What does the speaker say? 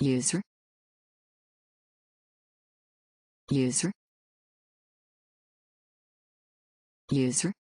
user user user